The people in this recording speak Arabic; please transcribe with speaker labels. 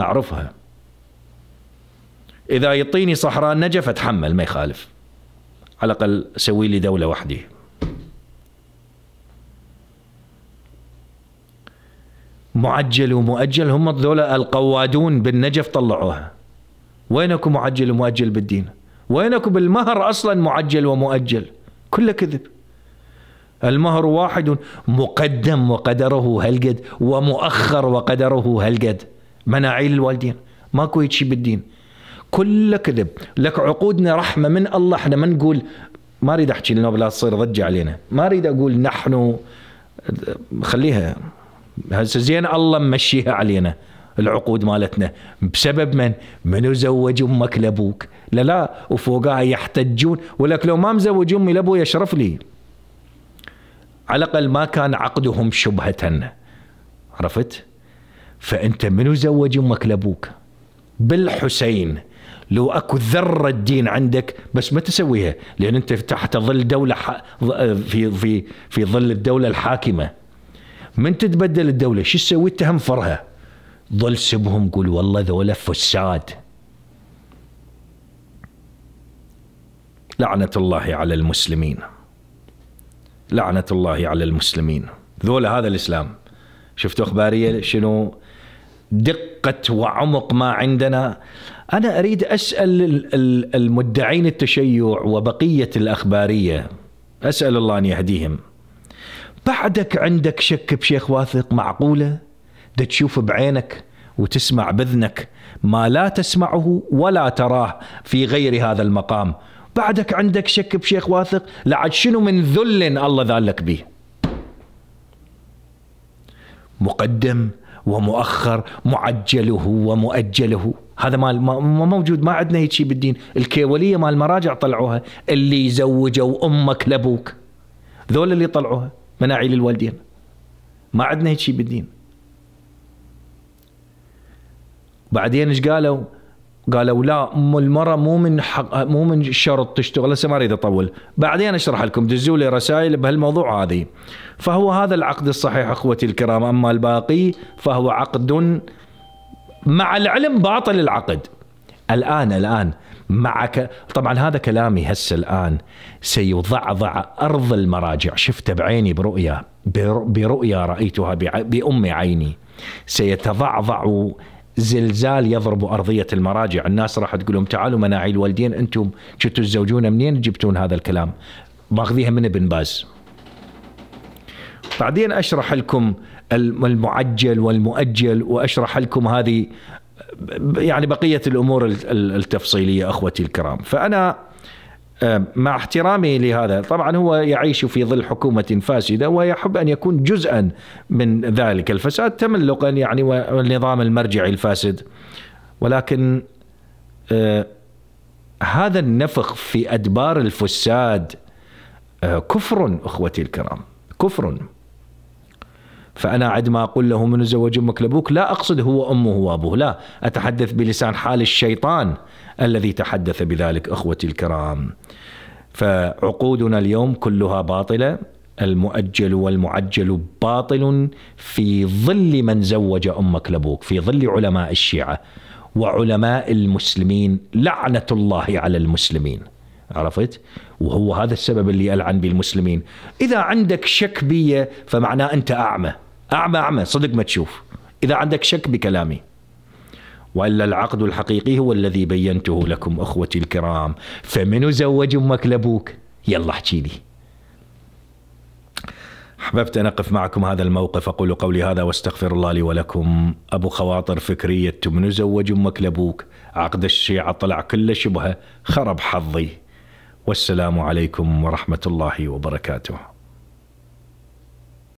Speaker 1: أعرفها إذا يطيني صحراء النجف أتحمل ما يخالف على الأقل سوي لي دولة وحدي معجل ومؤجل هم ذولا القوادون بالنجف طلعوها وينكم معجل ومؤجل بالدين وينكم بالمهر أصلا معجل ومؤجل كله كذب المهر واحد مقدم وقدره هلقد ومؤخر وقدره هلقد مناعيل الوالدين ماكو هيك شيء بالدين كله كذب لك عقودنا رحمه من الله احنا ما نقول ما اريد احكي لانه لا تصير ضجه علينا ما اريد اقول نحن خليها هسه زين الله ممشيها علينا العقود مالتنا بسبب من؟ منو زوج امك لابوك؟ لا لا وفوقها يحتجون ولك لو ما مزوج امي لابوي يشرف لي. على الاقل ما كان عقدهم شبهه عرفت؟ فأنت منو زوج أمك لأبوك بالحسين لو اكو ذره دين عندك بس ما تسويها لان انت تحت ظل دوله في في في ظل الدوله الحاكمه من تتبدل الدوله شو تسوي تهم فرها ظل سبهم قول والله ذولا فساد لعنه الله على المسلمين لعنه الله على المسلمين ذولا هذا الاسلام شفتوا اخباريه شنو دقة وعمق ما عندنا أنا أريد أسأل المدعين التشيع وبقية الأخبارية أسأل الله أن يهديهم بعدك عندك شك بشيخ واثق معقولة ده تشوف بعينك وتسمع بذنك ما لا تسمعه ولا تراه في غير هذا المقام بعدك عندك شك بشيخ واثق لعد شنو من ذل الله ذلك به مقدم ومؤخر معجله ومؤجله هذا مال ما موجود ما عندنا هيك شيء بالدين الكيوليه مال المراجع طلعوها اللي زوجوا امك لابوك ذول اللي طلعوها مناعي للوالدين ما عندنا هيك شيء بالدين بعدين ايش قالوا قالوا لا ام المراه مو من حق مو من شرط تشتغل هسه ما اريد اطول بعدين اشرح لكم دزوا لي رسائل بهالموضوع هذه فهو هذا العقد الصحيح اخوتي الكرام اما الباقي فهو عقد مع العلم باطل العقد الان الان معك طبعا هذا كلامي هسه الان سيضعضع ارض المراجع شفته بعيني برؤيا برؤيا رايتها بأم عيني سيتضعضع زلزال يضرب أرضية المراجع الناس راح تقول لهم تعالوا مناعي الوالدين أنتم كنتوا تزوجون منين جبتون هذا الكلام باخذيها من ابن باز بعدين أشرح لكم المعجل والمؤجل وأشرح لكم هذه يعني بقية الأمور التفصيلية أخوتي الكرام فأنا آه، مع احترامي لهذا طبعا هو يعيش في ظل حكومة فاسدة ويحب أن يكون جزءا من ذلك الفساد تملقا يعني والنظام المرجعي الفاسد ولكن آه، هذا النفخ في أدبار الفساد آه، كفر أخوتي الكرام كفر فأنا عندما أقول له من زوج أمك لأبوك لا أقصد هو أمه وأبوه لا أتحدث بلسان حال الشيطان الذي تحدث بذلك أخوتي الكرام فعقودنا اليوم كلها باطلة المؤجل والمعجل باطل في ظل من زوج أمك لأبوك في ظل علماء الشيعة وعلماء المسلمين لعنة الله على المسلمين عرفت؟ وهو هذا السبب اللي ألعن بالمسلمين إذا عندك شك بي فمعناه أنت أعمى أعمى أعمى صدق ما تشوف إذا عندك شك بكلامي والا العقد الحقيقي هو الذي بينته لكم اخوتي الكرام فمن زوج امك لابوك يلا احكي لي احببت ان اقف معكم هذا الموقف اقول قولي هذا واستغفر الله لي ولكم ابو خواطر فكريه من زوج امك لابوك عقد الشيعه طلع كله شبهه خرب حظي والسلام عليكم ورحمه الله وبركاته